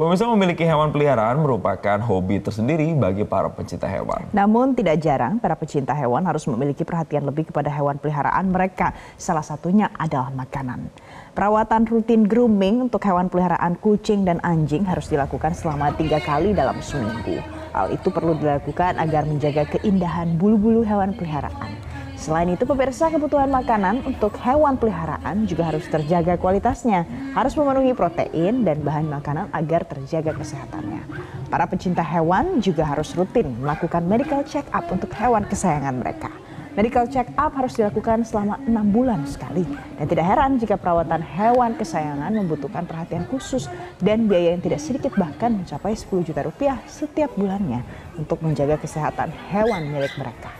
Pemirsa memiliki hewan peliharaan merupakan hobi tersendiri bagi para pecinta hewan. Namun tidak jarang para pecinta hewan harus memiliki perhatian lebih kepada hewan peliharaan mereka. Salah satunya adalah makanan. Perawatan rutin grooming untuk hewan peliharaan kucing dan anjing harus dilakukan selama tiga kali dalam seminggu. Hal itu perlu dilakukan agar menjaga keindahan bulu-bulu hewan peliharaan. Selain itu, pemirsa kebutuhan makanan untuk hewan peliharaan juga harus terjaga kualitasnya, harus memenuhi protein dan bahan makanan agar terjaga kesehatannya. Para pecinta hewan juga harus rutin melakukan medical check up untuk hewan kesayangan mereka. Medical check up harus dilakukan selama enam bulan sekali. Dan tidak heran jika perawatan hewan kesayangan membutuhkan perhatian khusus dan biaya yang tidak sedikit bahkan mencapai 10 juta rupiah setiap bulannya untuk menjaga kesehatan hewan milik mereka.